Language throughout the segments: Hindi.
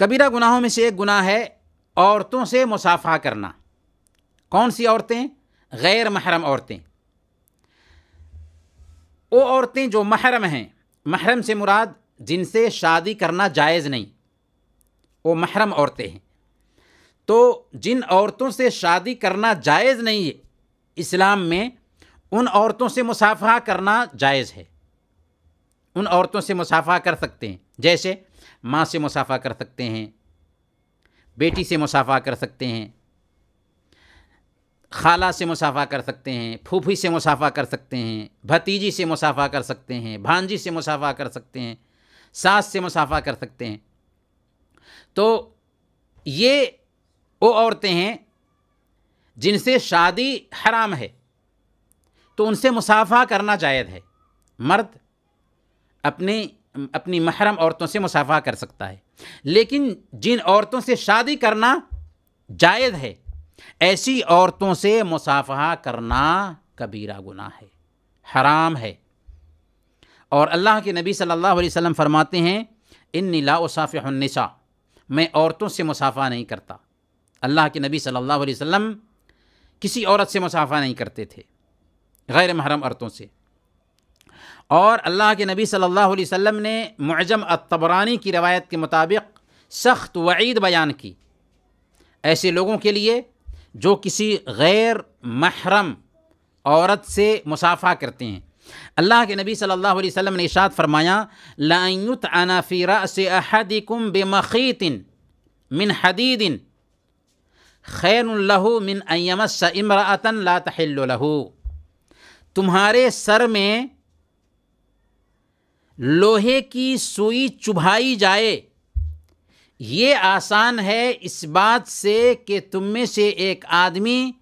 कबीरा गुनाहों में से एक गुनाह है औरतों से मुसाफा करना कौन सी औरतें गैर महरम औरतें वो औरतें जो महरम हैं महरम से मुराद जिनसे शादी करना जायज़ नहीं वो महरम औरतें हैं तो जिन औरतों से शादी करना जायज़ नहीं है इस्लाम में उन औरतों से मुसाफा करना जायज़ है उन औरतों से मुसाफ़ा कर सकते हैं जैसे माँ से मुसाफ़ा कर सकते हैं बेटी से मुसाफ़ा कर सकते हैं खाला से मुसाफ़ा कर सकते हैं फूफी से मुसाफ़ा कर सकते हैं भतीजी से मुसाफ़ा कर सकते हैं भांजी से मुसाफ़ा कर सकते हैं सास से मुसाफ़ा कर सकते हैं तो ये वो औरतें हैं जिनसे शादी हराम है तो उनसे मुसाफ़ा करना जायज़ है मर्द अपने अपनी महरम औरतों से मुसाफा कर सकता है लेकिन जिन औरतों से शादी करना जायद है ऐसी औरतों से मुसाफा करना कबीरा गुना है हराम है और अल्लाह के नबी सल्लल्लाहु अलैहि वसल्लम फरमाते हैं इन लासाफ़निसा मैं औरतों से मुसाफा नहीं करता अल्लाह के नबी सल्लल्लाहु अलैहि वसल्लम किसी औरत से मुसाफा नहीं करते थे गैर महरम औरतों से और अल्लाह के नबी सल्लल्लाहु अलैहि वसल्लम ने मुजम अतबरानी की रवायत के मुताबिक सख्त वईद बयान की ऐसे लोगों के लिए जो किसी गैर महरम औरत से मुसाफ़ा करते हैं अल्लाह के नबी सल्लल्लाहु अलैहि वसल्लम ने इशाद फरमाया लायुत अनाफ़ीरा से अहदिकुम बेमखीतिन मिन हदीदिन लहू मिन अयमस इमरातन ला तहल्लहू तुम्हारे सर में लोहे की सुई चुभाई जाए ये आसान है इस बात से कि तुम में से एक आदमी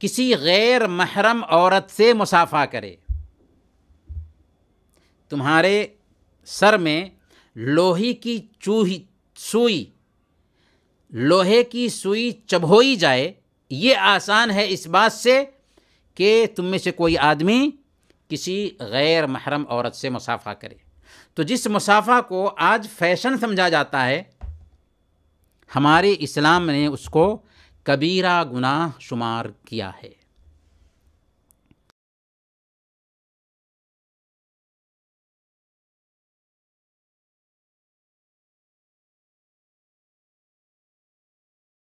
किसी गैर महरम औरत से मुसाफा करे तुम्हारे सर में लोहे की चूही सुई लोहे की सुई चबोई जाए ये आसान है इस बात से कि तुम में से कोई आदमी किसी गैर महरम औरत से मुसाफ़ा करे तो जिस मुसाफ़ा को आज फैशन समझा जाता है हमारे इस्लाम ने उसको कबीरा गुनाह शुमार किया है